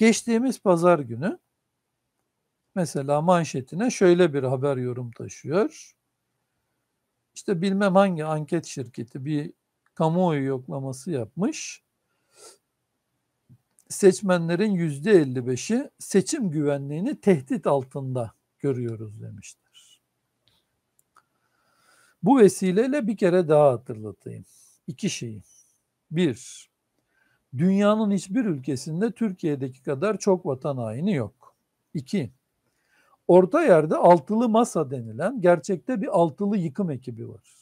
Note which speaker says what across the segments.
Speaker 1: Geçtiğimiz pazar günü mesela manşetine şöyle bir haber yorum taşıyor. İşte bilmem hangi anket şirketi bir kamuoyu yoklaması yapmış. Seçmenlerin yüzde 55'i seçim güvenliğini tehdit altında görüyoruz demiştir. Bu vesileyle bir kere daha hatırlatayım. İki şeyi. Bir, Dünyanın hiçbir ülkesinde Türkiye'deki kadar çok vatan haini yok. İki, orta yerde altılı masa denilen gerçekte bir altılı yıkım ekibi var.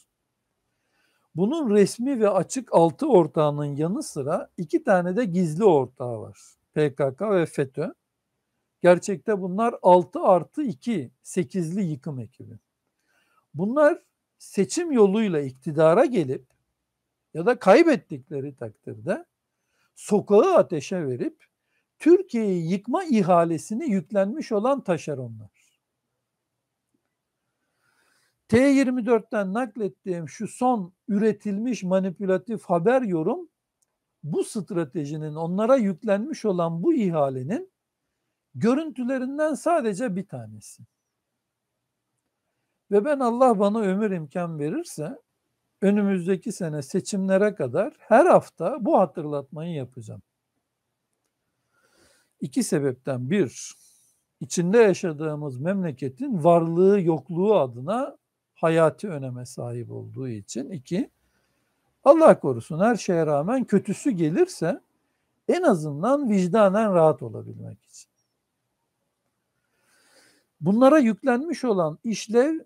Speaker 1: Bunun resmi ve açık altı ortağının yanı sıra iki tane de gizli ortağı var. PKK ve FETÖ. Gerçekte bunlar 6 artı 2 sekizli yıkım ekibi. Bunlar seçim yoluyla iktidara gelip ya da kaybettikleri takdirde sokağı ateşe verip Türkiye'yi yıkma ihalesini yüklenmiş olan taşeronlar. T24'ten naklettiğim şu son üretilmiş manipülatif haber yorum bu stratejinin onlara yüklenmiş olan bu ihalenin görüntülerinden sadece bir tanesi. Ve ben Allah bana ömür imkan verirse önümüzdeki sene seçimlere kadar her hafta bu hatırlatmayı yapacağım. İki sebepten bir, içinde yaşadığımız memleketin varlığı yokluğu adına hayati öneme sahip olduğu için iki, Allah korusun her şeye rağmen kötüsü gelirse en azından vicdanen rahat olabilmek için. Bunlara yüklenmiş olan işlev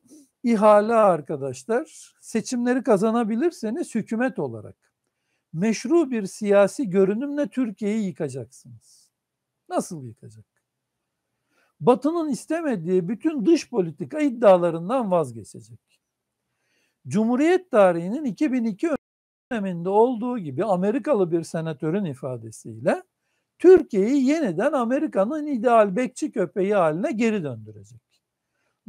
Speaker 1: İhale arkadaşlar seçimleri kazanabilirseniz hükümet olarak meşru bir siyasi görünümle Türkiye'yi yıkacaksınız. Nasıl yıkacak? Batı'nın istemediği bütün dış politika iddialarından vazgeçecek. Cumhuriyet tarihinin 2002 döneminde olduğu gibi Amerikalı bir senatörün ifadesiyle Türkiye'yi yeniden Amerika'nın ideal bekçi köpeği haline geri döndürecek.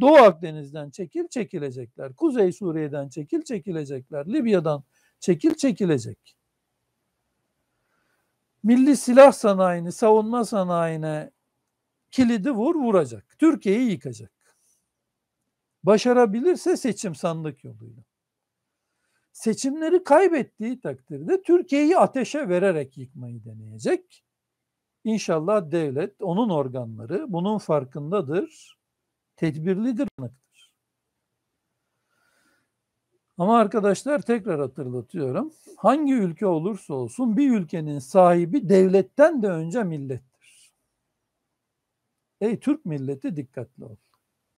Speaker 1: Doğu Akdeniz'den çekil çekilecekler. Kuzey Suriye'den çekil çekilecekler. Libya'dan çekil çekilecek. Milli silah sanayini, savunma sanayine kilidi vur vuracak. Türkiye'yi yıkacak. Başarabilirse seçim sandık yoluyla. Seçimleri kaybettiği takdirde Türkiye'yi ateşe vererek yıkmayı deneyecek. İnşallah devlet, onun organları bunun farkındadır tedbirlidir yanıktır. Ama arkadaşlar tekrar hatırlatıyorum. Hangi ülke olursa olsun bir ülkenin sahibi devletten de önce millettir. Ey Türk milleti dikkatli olun.